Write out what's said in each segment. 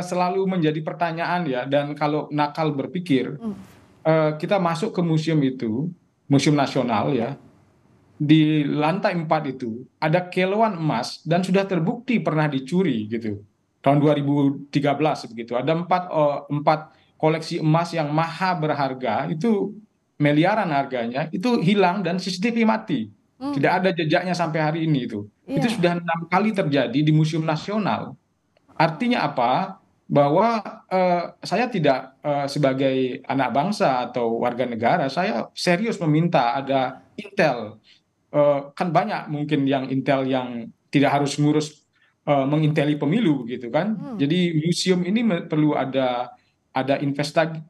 selalu menjadi pertanyaan ya dan kalau nakal berpikir hmm. uh, kita masuk ke museum itu museum nasional ya di lantai 4 itu ada kiloan emas dan sudah terbukti pernah dicuri gitu tahun 2013 begitu ada empat uh, empat koleksi emas yang maha berharga itu miliaran harganya itu hilang dan CCTV mati hmm. tidak ada jejaknya sampai hari ini itu yeah. itu iya. sudah enam kali terjadi di museum nasional Artinya apa? Bahwa uh, saya tidak uh, sebagai anak bangsa atau warga negara, saya serius meminta ada intel. Uh, kan banyak mungkin yang intel yang tidak harus ngurus uh, menginteli pemilu begitu kan. Hmm. Jadi museum ini perlu ada ada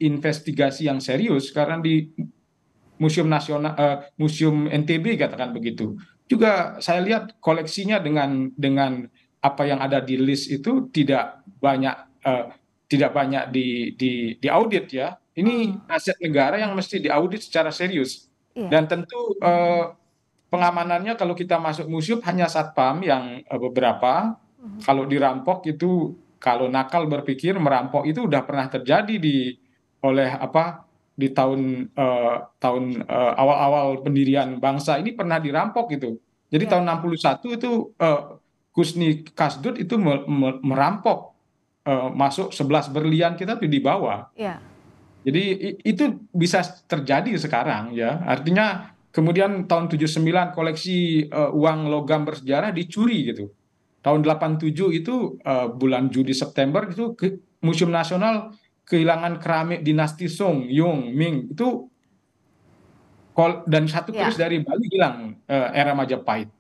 investigasi yang serius karena di Museum Nasional uh, Museum NTB katakan begitu. Juga saya lihat koleksinya dengan dengan apa yang ada di list itu tidak banyak uh, tidak banyak di, di audit ya. Ini hmm. aset negara yang mesti diaudit secara serius. Iya. Dan tentu uh, pengamanannya kalau kita masuk museum hanya satpam yang uh, beberapa. Hmm. Kalau dirampok itu kalau nakal berpikir merampok itu udah pernah terjadi di oleh apa di tahun uh, tahun awal-awal awal pendirian bangsa ini pernah dirampok gitu. Jadi ya. tahun 61 itu uh, Kusni Kasdut itu merampok eh, masuk 11 berlian kita tuh di bawah. Ya. Jadi itu bisa terjadi sekarang ya. Artinya kemudian tahun 79 koleksi uh, uang logam bersejarah dicuri gitu. Tahun 87 itu uh, bulan Juli September itu ke, Museum Nasional kehilangan keramik dinasti Song, Yong, Ming itu dan satu terus ya. dari Bali hilang uh, era Majapahit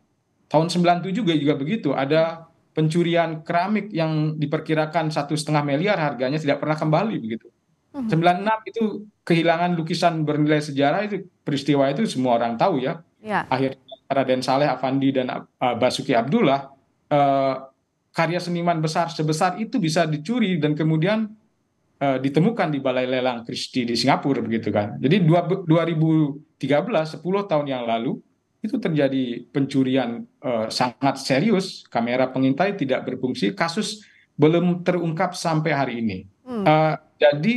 tahun 97 juga, juga begitu ada pencurian keramik yang diperkirakan satu setengah miliar harganya tidak pernah kembali begitu. Mm -hmm. 96 itu kehilangan lukisan bernilai sejarah itu peristiwa itu semua orang tahu ya. Yeah. Akhirnya Raden Saleh Afandi dan uh, Basuki Abdullah uh, karya seniman besar sebesar itu bisa dicuri dan kemudian eh, ditemukan di Balai Lelang Christie di Singapura begitu kan. Jadi dua, 2013 10 tahun yang lalu itu terjadi pencurian eh, sangat serius kamera pengintai tidak berfungsi kasus belum terungkap sampai hari ini hmm. eh, jadi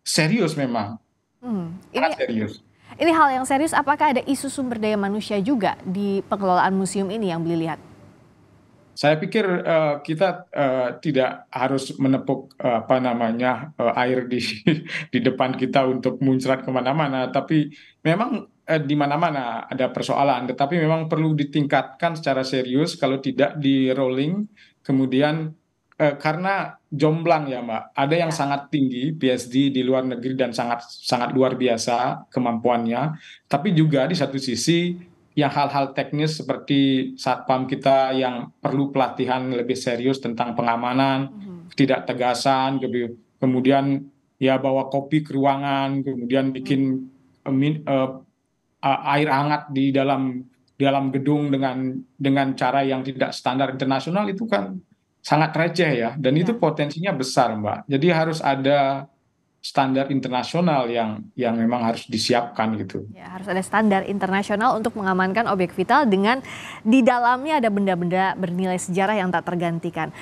serius memang hmm. sangat serius ini hal yang serius apakah ada isu sumber daya manusia juga di pengelolaan museum ini yang beli lihat saya pikir uh, kita uh, tidak harus menepuk uh, apa namanya uh, air di di depan kita untuk muncrat kemana-mana, tapi memang Eh, di mana-mana ada persoalan, tetapi memang perlu ditingkatkan secara serius kalau tidak di rolling kemudian eh, karena jomblang ya Mbak, ada yang ya. sangat tinggi PSD di luar negeri dan sangat sangat luar biasa kemampuannya, tapi juga di satu sisi yang hal-hal teknis seperti satpam kita yang perlu pelatihan lebih serius tentang pengamanan, hmm. tidak tegasan, kemudian ya bawa kopi ke ruangan, kemudian bikin hmm. uh, air hangat di dalam dalam gedung dengan dengan cara yang tidak standar internasional itu kan sangat receh ya dan ya. itu potensinya besar mbak jadi harus ada standar internasional yang yang memang harus disiapkan gitu ya, harus ada standar internasional untuk mengamankan objek vital dengan di dalamnya ada benda-benda bernilai sejarah yang tak tergantikan